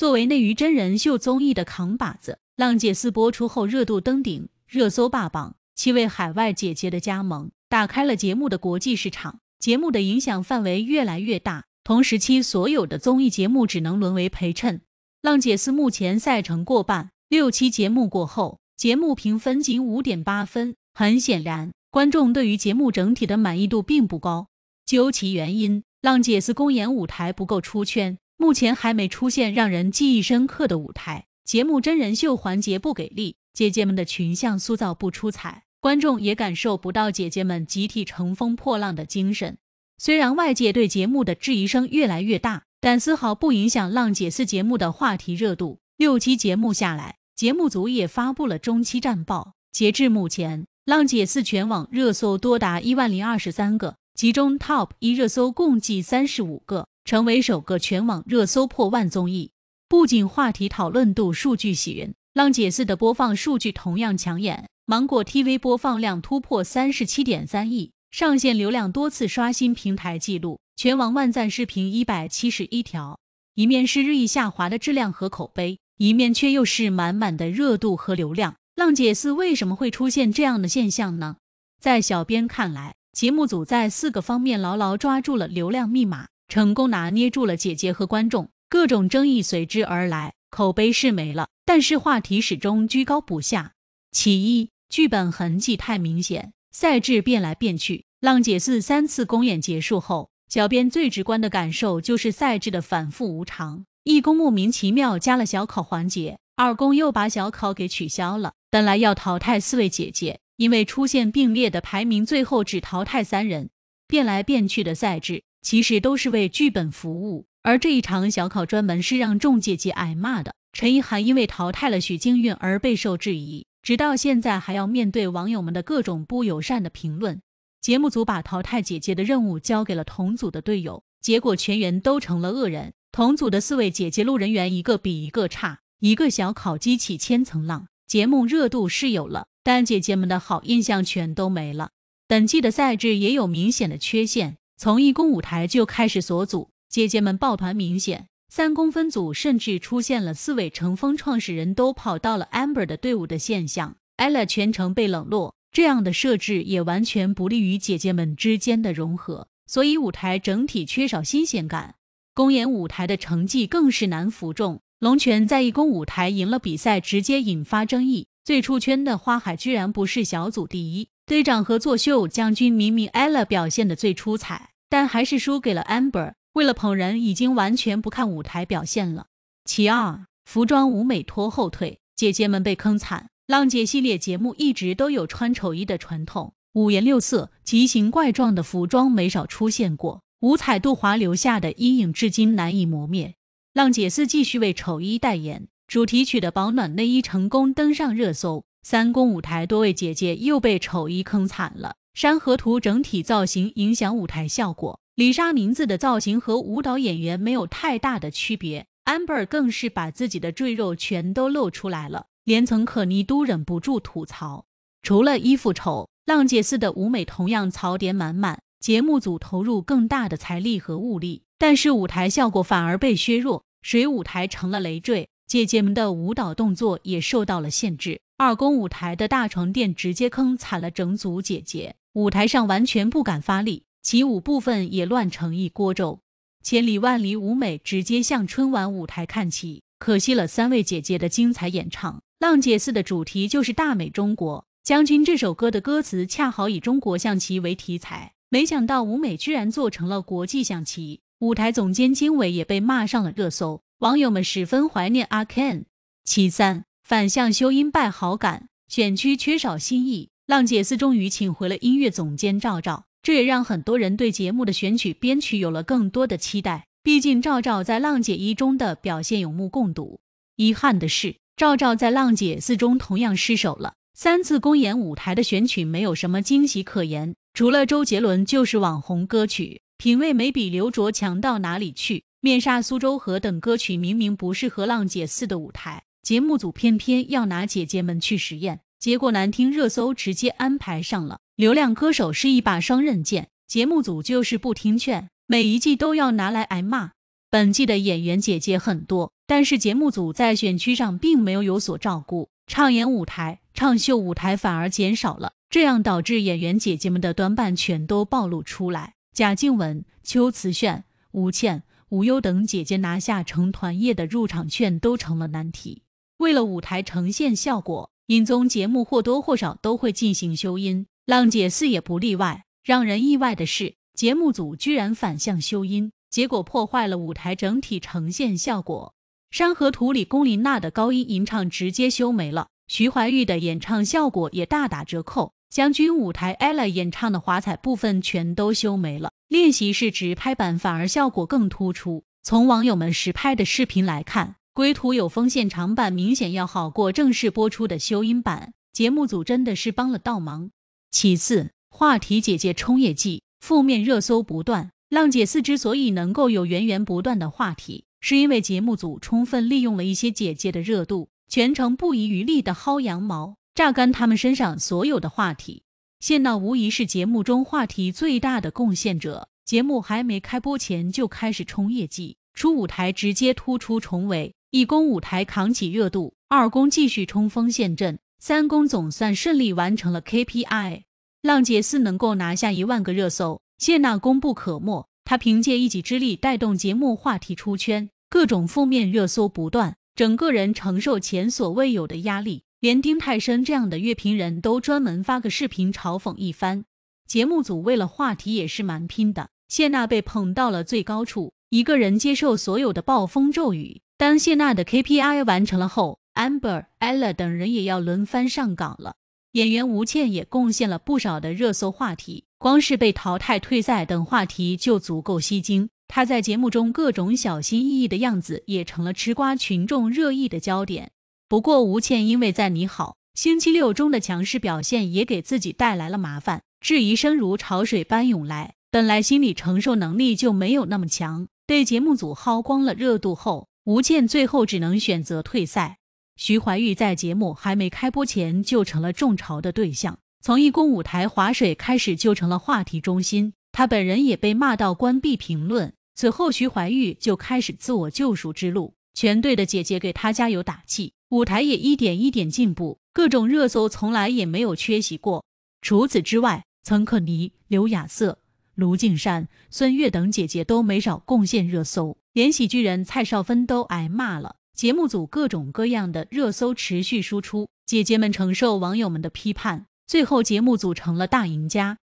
作为内娱真人秀综艺的扛把子，《浪姐四》播出后热度登顶热搜霸榜，七位海外姐姐的加盟打开了节目的国际市场，节目的影响范围越来越大。同时期所有的综艺节目只能沦为陪衬，《浪姐四》目前赛程过半，六期节目过后，节目评分仅五点八分，很显然，观众对于节目整体的满意度并不高。究其原因，《浪姐四》公演舞台不够出圈。目前还没出现让人记忆深刻的舞台，节目真人秀环节不给力，姐姐们的群像塑造不出彩，观众也感受不到姐姐们集体乘风破浪的精神。虽然外界对节目的质疑声越来越大，但丝毫不影响《浪姐四》节目的话题热度。六期节目下来，节目组也发布了中期战报。截至目前，《浪姐四》全网热搜多达一万零二十三个，其中 top 一热搜共计三十五个。成为首个全网热搜破万综艺，不仅话题讨论度数据喜人，《浪姐四》的播放数据同样抢眼。芒果 TV 播放量突破三十七点三亿，上线流量多次刷新平台记录，全网万赞视频一百七十一条。一面是日益下滑的质量和口碑，一面却又是满满的热度和流量，《浪姐四》为什么会出现这样的现象呢？在小编看来，节目组在四个方面牢牢抓住了流量密码。成功拿捏住了姐姐和观众，各种争议随之而来，口碑是没了，但是话题始终居高不下。其一，剧本痕迹太明显，赛制变来变去。浪姐四三次公演结束后，小编最直观的感受就是赛制的反复无常。一公莫名其妙加了小考环节，二公又把小考给取消了。本来要淘汰四位姐姐，因为出现并列的排名，最后只淘汰三人。变来变去的赛制。其实都是为剧本服务，而这一场小考专门是让众姐姐挨骂的。陈意涵因为淘汰了许静韵而备受质疑，直到现在还要面对网友们的各种不友善的评论。节目组把淘汰姐姐的任务交给了同组的队友，结果全员都成了恶人。同组的四位姐姐路人缘一个比一个差。一个小考激起千层浪，节目热度是有了，但姐姐们的好印象全都没了。本季的赛制也有明显的缺陷。从义工舞台就开始锁组，姐姐们抱团明显。三公分组甚至出现了四位乘风创始人都跑到了 Amber 的队伍的现象。Ella 全程被冷落，这样的设置也完全不利于姐姐们之间的融合，所以舞台整体缺少新鲜感。公演舞台的成绩更是难服众。龙泉在义工舞台赢了比赛，直接引发争议。最出圈的花海居然不是小组第一，队长和作秀将军明明 Ella 表现的最出彩。但还是输给了 Amber。为了捧人，已经完全不看舞台表现了。其二，服装舞美拖后腿，姐姐们被坑惨。浪姐系列节目一直都有穿丑衣的传统，五颜六色、奇形怪状的服装没少出现过。五彩度华留下的阴影至今难以磨灭。浪姐四继续为丑衣代言，主题曲的保暖内衣成功登上热搜。三公舞台多位姐姐又被丑衣坑惨了。山河图整体造型影响舞台效果，李莎名字的造型和舞蹈演员没有太大的区别，amber 更是把自己的赘肉全都露出来了，连曾可妮都忍不住吐槽。除了衣服丑，浪姐四的舞美同样槽点满满。节目组投入更大的财力和物力，但是舞台效果反而被削弱，水舞台成了累赘，姐姐们的舞蹈动作也受到了限制。二公舞台的大床垫直接坑惨了整组姐姐。舞台上完全不敢发力，起舞部分也乱成一锅粥。千里万里舞美直接向春晚舞台看齐，可惜了三位姐姐的精彩演唱。浪姐四的主题就是大美中国，将军这首歌的歌词恰好以中国象棋为题材，没想到舞美居然做成了国际象棋。舞台总监金伟也被骂上了热搜，网友们十分怀念阿 Ken。其三，反向修音败好感，选区缺少新意。浪姐四终于请回了音乐总监赵赵，这也让很多人对节目的选曲编曲有了更多的期待。毕竟赵赵在浪姐一中的表现有目共睹。遗憾的是，赵赵在浪姐四中同样失手了。三次公演舞台的选曲没有什么惊喜可言，除了周杰伦就是网红歌曲，品味没比刘卓强到哪里去。面纱、苏州河等歌曲明明不适合浪姐四的舞台，节目组偏偏要拿姐姐们去实验。结果难听，热搜直接安排上了。流量歌手是一把双刃剑，节目组就是不听劝，每一季都要拿来挨骂。本季的演员姐姐很多，但是节目组在选区上并没有有所照顾，唱演舞台、唱秀舞台反而减少了，这样导致演员姐姐们的短板全都暴露出来。贾静雯、邱瓷炫、吴倩、吴优等姐姐拿下成团夜的入场券都成了难题。为了舞台呈现效果。音综节目或多或少都会进行修音，浪姐四也不例外。让人意外的是，节目组居然反向修音，结果破坏了舞台整体呈现效果。《山河图》里龚琳娜的高音吟唱直接修没了，徐怀钰的演唱效果也大打折扣。将军舞台 Ella 演唱的华彩部分全都修没了，练习室直拍版反而效果更突出。从网友们实拍的视频来看。归途有风现场版明显要好过正式播出的修音版，节目组真的是帮了倒忙。其次，话题姐姐冲业绩，负面热搜不断。浪姐四之所以能够有源源不断的话题，是因为节目组充分利用了一些姐姐的热度，全程不遗余力的薅羊毛，榨干他们身上所有的话题。谢娜无疑是节目中话题最大的贡献者，节目还没开播前就开始冲业绩，出舞台直接突出重围。一公舞台扛起热度，二公继续冲锋陷阵，三公总算顺利完成了 KPI。浪姐斯能够拿下一万个热搜，谢娜功不可没。她凭借一己之力带动节目话题出圈，各种负面热搜不断，整个人承受前所未有的压力。连丁太升这样的乐评人都专门发个视频嘲讽一番。节目组为了话题也是蛮拼的，谢娜被捧到了最高处，一个人接受所有的暴风骤雨。当谢娜的 KPI 完成了后，Amber、Ella 等人也要轮番上岗了。演员吴倩也贡献了不少的热搜话题，光是被淘汰、退赛等话题就足够吸睛。她在节目中各种小心翼翼的样子，也成了吃瓜群众热议的焦点。不过，吴倩因为在《你好星期六》中的强势表现，也给自己带来了麻烦，质疑声如潮水般涌来。本来心理承受能力就没有那么强，被节目组薅光了热度后。吴倩最后只能选择退赛。徐怀钰在节目还没开播前就成了众嘲的对象，从一公舞台划水开始就成了话题中心，他本人也被骂到关闭评论。此后，徐怀玉就开始自我救赎之路，全队的姐姐给他加油打气，舞台也一点一点进步，各种热搜从来也没有缺席过。除此之外，曾可妮、刘亚瑟、卢靖姗、孙悦等姐姐都没少贡献热搜。连喜剧人蔡少芬都挨骂了，节目组各种各样的热搜持续输出，姐姐们承受网友们的批判，最后节目组成了大赢家。